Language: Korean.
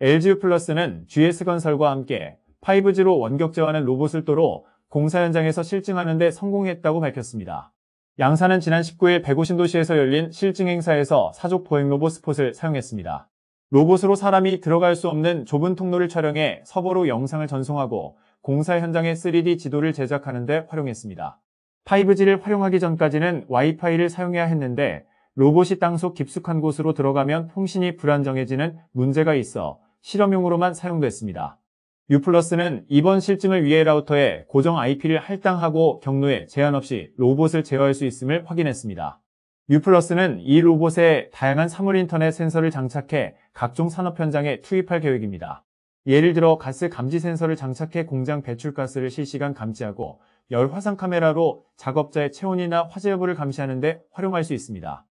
LGU 플러스는 GS건설과 함께 5G로 원격제하는 어 로봇을 도로 공사 현장에서 실증하는 데 성공했다고 밝혔습니다. 양사는 지난 19일 150도시에서 열린 실증 행사에서 사족 보행 로봇 스폿을 사용했습니다. 로봇으로 사람이 들어갈 수 없는 좁은 통로를 촬영해 서버로 영상을 전송하고 공사 현장의 3D 지도를 제작하는 데 활용했습니다. 5G를 활용하기 전까지는 와이파이를 사용해야 했는데 로봇이 땅속 깊숙한 곳으로 들어가면 통신이 불안정해지는 문제가 있어 실험용으로만 사용됐습니다. U+는 이번 실증을 위해 라우터에 고정 IP를 할당하고 경로에 제한 없이 로봇을 제어할 수 있음을 확인했습니다. U+는 이 로봇에 다양한 사물 인터넷 센서를 장착해 각종 산업 현장에 투입할 계획입니다. 예를 들어 가스 감지 센서를 장착해 공장 배출가스를 실시간 감지하고 열 화상 카메라로 작업자의 체온이나 화재 여부를 감시하는 데 활용할 수 있습니다.